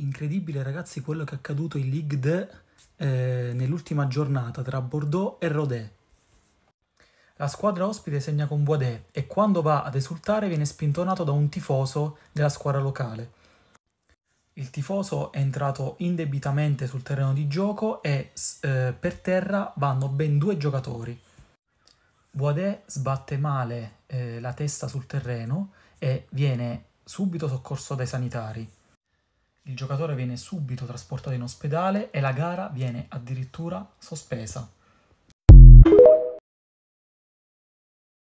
Incredibile ragazzi quello che è accaduto in Ligue 2 eh, nell'ultima giornata tra Bordeaux e Rodet. La squadra ospite segna con Boadè e quando va ad esultare viene spintonato da un tifoso della squadra locale. Il tifoso è entrato indebitamente sul terreno di gioco e eh, per terra vanno ben due giocatori. Boadè sbatte male eh, la testa sul terreno e viene subito soccorso dai sanitari il giocatore viene subito trasportato in ospedale e la gara viene addirittura sospesa.